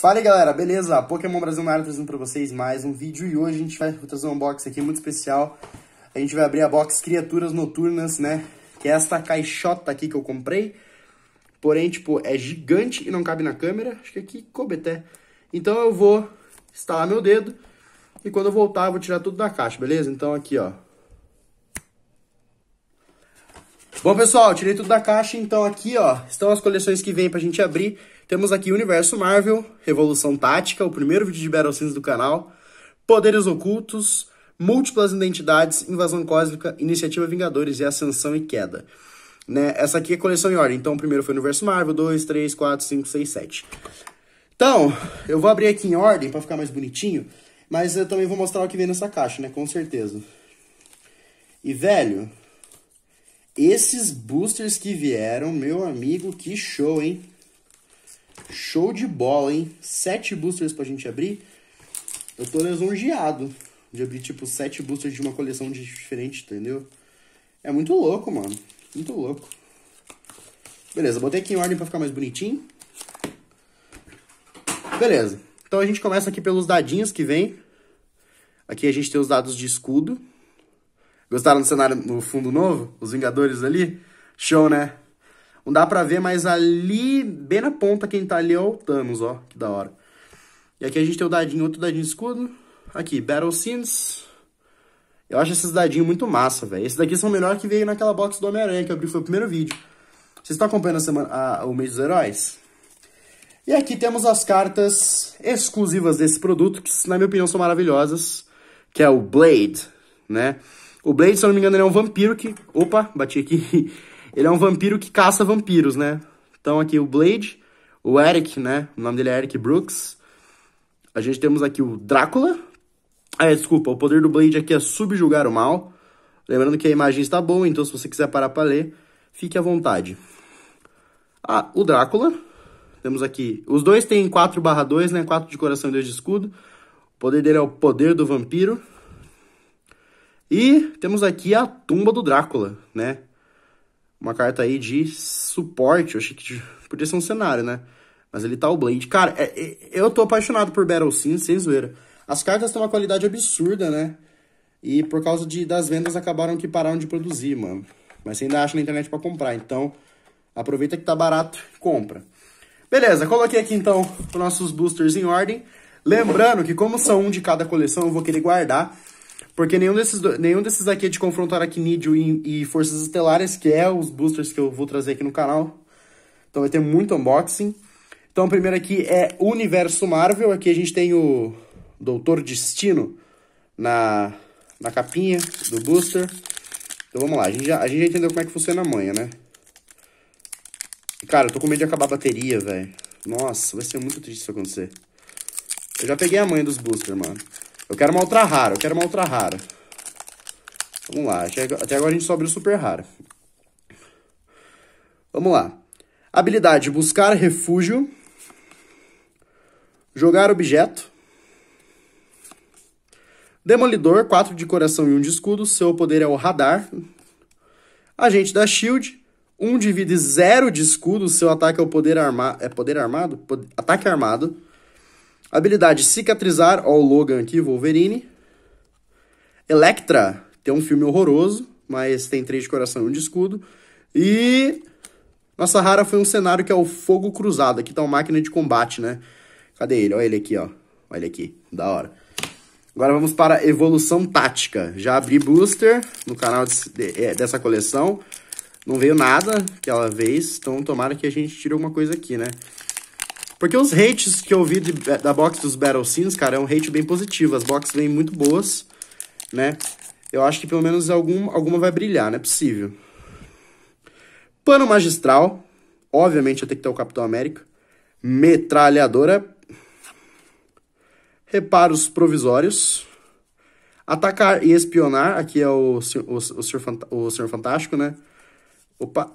Fala aí, galera, beleza? Pokémon Brasil na área trazendo pra vocês mais um vídeo e hoje a gente vai trazer um box aqui muito especial. A gente vai abrir a box Criaturas Noturnas, né? Que é esta caixota aqui que eu comprei. Porém, tipo, é gigante e não cabe na câmera. Acho que aqui coube até. Então eu vou instalar meu dedo e quando eu voltar eu vou tirar tudo da caixa, beleza? Então aqui, ó. Bom, pessoal, tirei tudo da caixa. Então aqui, ó, estão as coleções que vem pra gente abrir. Temos aqui Universo Marvel, Revolução Tática, o primeiro vídeo de Battle Scenes do canal, Poderes Ocultos, Múltiplas Identidades, Invasão Cósmica, Iniciativa Vingadores e Ascensão e Queda. Né? Essa aqui é coleção em ordem, então o primeiro foi Universo Marvel, 2, 3, 4, 5, 6, 7. Então, eu vou abrir aqui em ordem para ficar mais bonitinho, mas eu também vou mostrar o que vem nessa caixa, né? Com certeza. E, velho, esses boosters que vieram, meu amigo, que show, hein? Show de bola, hein? Sete boosters pra gente abrir. Eu tô lisonjeado de abrir, tipo, sete boosters de uma coleção diferente, entendeu? É muito louco, mano. Muito louco. Beleza, botei aqui em ordem pra ficar mais bonitinho. Beleza. Então a gente começa aqui pelos dadinhos que vem. Aqui a gente tem os dados de escudo. Gostaram do cenário no fundo novo? Os Vingadores ali? Show, né? Não dá pra ver, mas ali, bem na ponta, quem tá ali é o Thanos, ó. Que da hora. E aqui a gente tem o dadinho, outro dadinho de escudo. Aqui, Battle Scenes. Eu acho esses dadinhos muito massa, velho. Esses daqui são melhor que veio naquela box do Homem-Aranha que eu abri, foi o primeiro vídeo. Vocês estão acompanhando a semana, a, o mês dos heróis? E aqui temos as cartas exclusivas desse produto, que na minha opinião são maravilhosas, que é o Blade, né? O Blade, se eu não me engano, ele é um vampiro que... Opa, bati aqui. Ele é um vampiro que caça vampiros, né? Então aqui o Blade, o Eric, né? O nome dele é Eric Brooks. A gente temos aqui o Drácula. Ah, é, desculpa, o poder do Blade aqui é subjugar o mal. Lembrando que a imagem está boa, então se você quiser parar para ler, fique à vontade. Ah, o Drácula. Temos aqui. Os dois têm 4 2, né? 4 de coração e 2 de escudo. O poder dele é o poder do vampiro. E temos aqui a tumba do Drácula, né? Uma carta aí de suporte. Eu achei que podia ser um cenário, né? Mas ele tá o Blade. Cara, é, é, eu tô apaixonado por Battle Sim, sem zoeira. As cartas têm uma qualidade absurda, né? E por causa de, das vendas acabaram que pararam de produzir, mano. Mas você ainda acha na internet para comprar, então aproveita que tá barato e compra. Beleza, coloquei aqui então os nossos boosters em ordem. Lembrando que como são um de cada coleção, eu vou querer guardar. Porque nenhum desses, nenhum desses aqui é de confrontar aracnídeo e, e forças estelares, que é os boosters que eu vou trazer aqui no canal. Então vai ter muito unboxing. Então o primeiro aqui é Universo Marvel. Aqui a gente tem o Doutor Destino na, na capinha do booster. Então vamos lá, a gente, já, a gente já entendeu como é que funciona a manha, né? cara, eu tô com medo de acabar a bateria, velho. Nossa, vai ser muito triste isso acontecer. Eu já peguei a manha dos boosters, mano. Eu quero uma ultra rara, eu quero uma ultra rara. Vamos lá, até agora a gente só abriu super rara. Vamos lá. Habilidade, buscar refúgio. Jogar objeto. Demolidor, 4 de coração e 1 um de escudo. Seu poder é o radar. Agente da shield, 1 um de vida e 0 de escudo. Seu ataque é o poder armado. É poder armado? Pod... Ataque armado. Habilidade Cicatrizar, ó o Logan aqui, Wolverine. Electra, tem um filme horroroso, mas tem três de coração e um de escudo. E nossa rara foi um cenário que é o Fogo Cruzado. Aqui tá uma máquina de combate, né? Cadê ele? Olha ele aqui, ó. Olha ele aqui, da hora. Agora vamos para Evolução Tática. Já abri booster no canal de, de, é, dessa coleção. Não veio nada aquela vez, então tomara que a gente tire alguma coisa aqui, né? Porque os hates que eu vi de, da box dos Battle Scenes, cara, é um hate bem positivo. As boxes vêm muito boas, né? Eu acho que pelo menos algum, alguma vai brilhar, não é possível. Pano Magistral. Obviamente eu tenho que ter o Capitão América. Metralhadora. Reparos Provisórios. Atacar e Espionar. Aqui é o, o, o, senhor, o senhor Fantástico, né? Opa.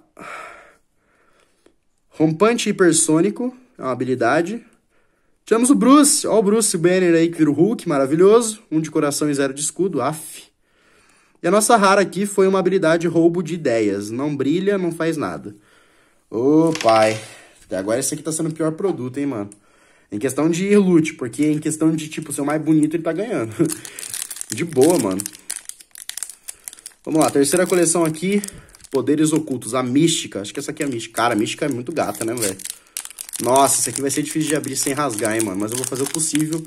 Rompante Hipersônico é uma habilidade. Tivemos o Bruce, ó o Bruce Banner aí que vira o Hulk, maravilhoso. Um de coração e zero de escudo, af. E a nossa rara aqui foi uma habilidade roubo de ideias. Não brilha, não faz nada. Ô, oh, pai. Até agora esse aqui tá sendo o pior produto, hein, mano. Em questão de ir loot, porque em questão de, tipo, ser o mais bonito, ele tá ganhando. de boa, mano. Vamos lá, terceira coleção aqui. Poderes ocultos, a mística. Acho que essa aqui é a mística. Cara, a mística é muito gata, né, velho? Nossa, isso aqui vai ser difícil de abrir sem rasgar, hein, mano. Mas eu vou fazer o possível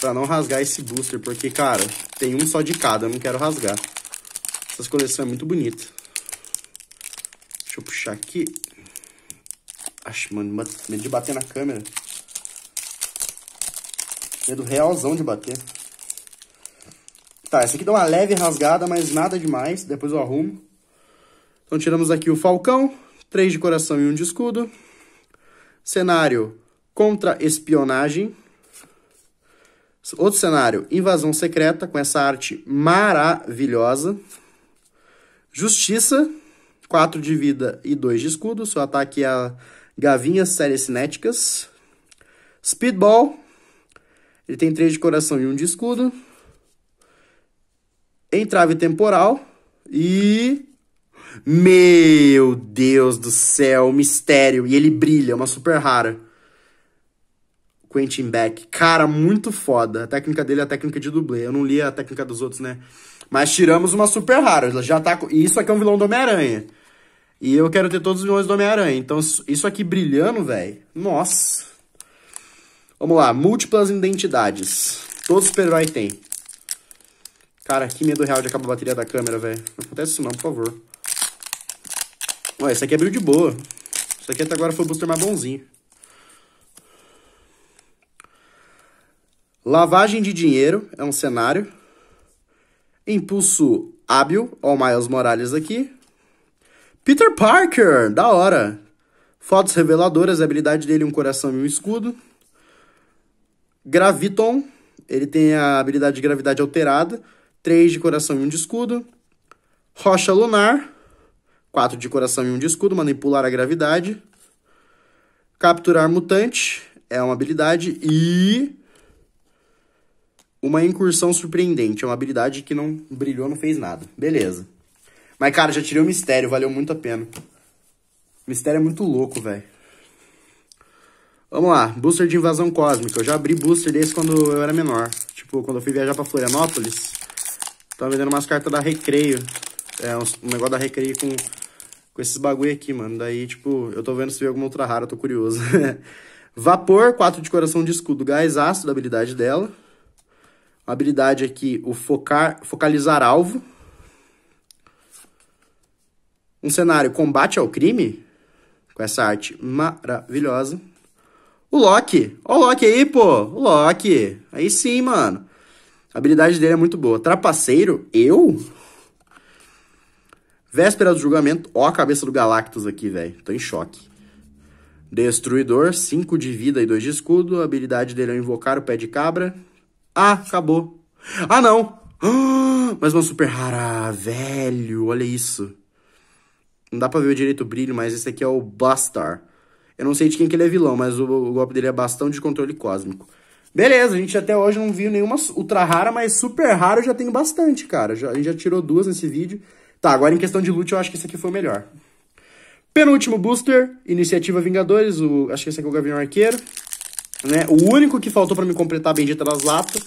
pra não rasgar esse booster. Porque, cara, tem um só de cada. Eu não quero rasgar. Essas coleções é muito bonita. Deixa eu puxar aqui. Acho, mano, medo de bater na câmera. Medo realzão de bater. Tá, essa aqui dá uma leve rasgada, mas nada demais. Depois eu arrumo. Então tiramos aqui o Falcão. Três de coração e um de escudo. Cenário: contra-espionagem. Outro cenário: invasão secreta, com essa arte maravilhosa. Justiça: 4 de vida e 2 de escudo. Seu ataque é a Gavinhas Séries Cinéticas. Speedball: ele tem 3 de coração e 1 um de escudo. Entrave temporal. E meu Deus do céu, mistério. E ele brilha, uma super rara. Quentin Beck. Cara, muito foda. A técnica dele é a técnica de dublê. Eu não li a técnica dos outros, né? Mas tiramos uma super rara. já tá. E isso aqui é um vilão do Homem-Aranha. E eu quero ter todos os vilões do Homem-Aranha. Então, isso aqui brilhando, velho. Nossa. Vamos lá. Múltiplas identidades. Todo super-herói tem. Cara, que medo real de acabar a bateria da câmera, velho. Não acontece isso não, por favor. Ó, esse aqui abriu é de boa. Isso aqui até agora foi o booster mais bonzinho. Lavagem de dinheiro é um cenário. Impulso hábil, ó o Miles Morales aqui. Peter Parker, da hora. Fotos reveladoras, a habilidade dele um coração e um escudo. Graviton, ele tem a habilidade de gravidade alterada. três de coração e um de escudo. Rocha lunar, 4 de coração e 1 um de escudo, manipular a gravidade. Capturar mutante é uma habilidade e uma incursão surpreendente, é uma habilidade que não brilhou, não fez nada. Beleza. Mas cara, já tirei o mistério, valeu muito a pena. mistério é muito louco, velho. Vamos lá, booster de invasão cósmica. Eu já abri booster desse quando eu era menor. Tipo, quando eu fui viajar pra Florianópolis, tava vendendo umas cartas da Recreio. É, um negócio da Recreio com com esses bagulho aqui, mano. Daí, tipo, eu tô vendo se vem alguma outra rara, tô curioso. Vapor, 4 de coração de escudo, gás ácido, habilidade dela. A habilidade aqui, o focar, focalizar alvo. Um cenário, combate ao crime, com essa arte maravilhosa. O Loki, ó o Loki aí, pô, o Loki, aí sim, mano. A habilidade dele é muito boa. Trapaceiro, eu? Véspera do julgamento. Ó a cabeça do Galactus aqui, velho. Tô em choque. Destruidor, 5 de vida e 2 de escudo. A habilidade dele é invocar o pé de cabra. Ah, acabou. Ah, não! Ah, mais uma super rara, velho. Olha isso. Não dá pra ver direito o brilho, mas esse aqui é o Bastar. Eu não sei de quem que ele é vilão, mas o, o golpe dele é bastão de controle cósmico. Beleza, a gente até hoje não viu nenhuma ultra rara, mas super rara eu já tenho bastante, cara. Já, a gente já tirou duas nesse vídeo. Tá, agora em questão de loot, eu acho que esse aqui foi o melhor. Penúltimo booster, Iniciativa Vingadores, o, acho que esse aqui é o Gavião Arqueiro. Né? O único que faltou pra me completar a bendita das latas.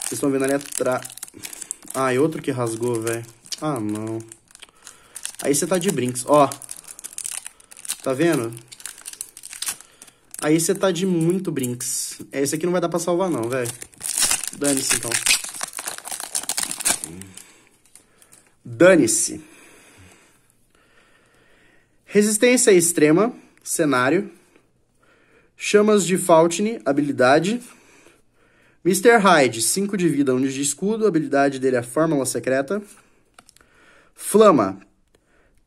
Vocês estão vendo ali atrás. Ah, e outro que rasgou, velho. Ah, não. Aí você tá de brinks. Ó. Tá vendo? Aí você tá de muito brinks. Esse aqui não vai dar pra salvar, não, velho. Dane-se, então. Dane-se. Resistência extrema, cenário. Chamas de Faultine, habilidade. Mr. Hyde, 5 de vida, 1 um de escudo, habilidade dele é Fórmula Secreta. Flama,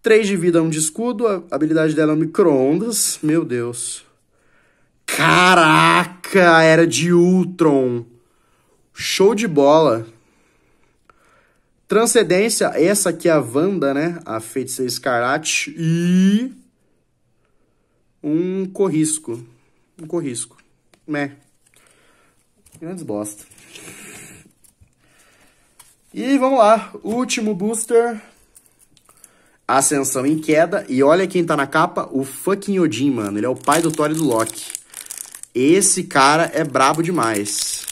3 de vida, 1 um de escudo, a habilidade dela é micro-ondas. Meu Deus. Caraca, era de Ultron. Show de bola. Transcendência, essa aqui é a Wanda, né? A feiticeira escarlate. E. Um corrisco. Um corrisco. né? Grandes bosta. E vamos lá. Último booster. Ascensão em queda. E olha quem tá na capa. O fucking Odin, mano. Ele é o pai do Thor e do Loki. Esse cara é brabo demais.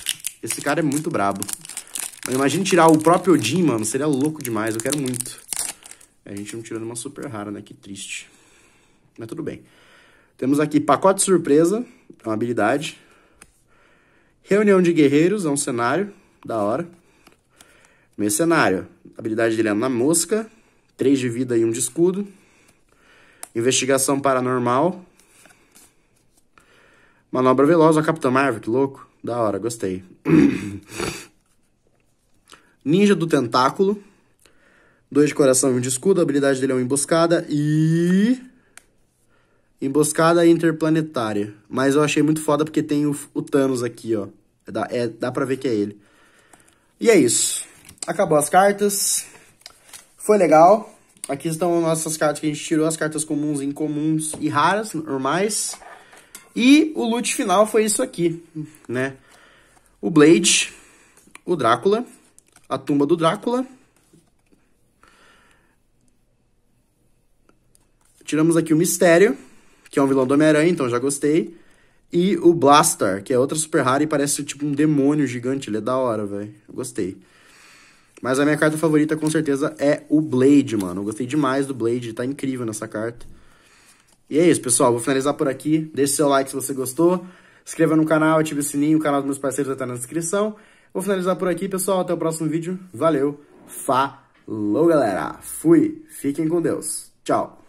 Esse cara é muito brabo. Imagina tirar o próprio Odin, mano. Seria louco demais. Eu quero muito. A gente não tirando uma super rara, né? Que triste. Mas tudo bem. Temos aqui pacote surpresa, é uma habilidade. Reunião de guerreiros, é um cenário, da hora. Mercenário, habilidade dele é na mosca, 3 de vida e 1 um de escudo. Investigação paranormal. Manobra veloz, a Capitã Marvel, que louco. Da hora, gostei. Ninja do Tentáculo. Dois de coração e um de escudo. A habilidade dele é uma emboscada. E. Emboscada interplanetária. Mas eu achei muito foda porque tem o, o Thanos aqui, ó. É dá, é, dá pra ver que é ele. E é isso. Acabou as cartas. Foi legal. Aqui estão nossas cartas que a gente tirou, as cartas comuns, incomuns e raras, normais. E o loot final foi isso aqui, né? O Blade, o Drácula, a Tumba do Drácula. Tiramos aqui o Mistério, que é um vilão do Homem-Aranha, então já gostei. E o Blastar, que é outra super rara e parece tipo um demônio gigante. Ele é da hora, velho. Gostei. Mas a minha carta favorita, com certeza, é o Blade, mano. Eu gostei demais do Blade. Tá incrível nessa carta. E é isso, pessoal. Vou finalizar por aqui. Deixe seu like se você gostou. Inscreva no canal, ative o sininho. O canal dos meus parceiros vai estar na descrição. Vou finalizar por aqui, pessoal. Até o próximo vídeo. Valeu. Falou, galera. Fui. Fiquem com Deus. Tchau.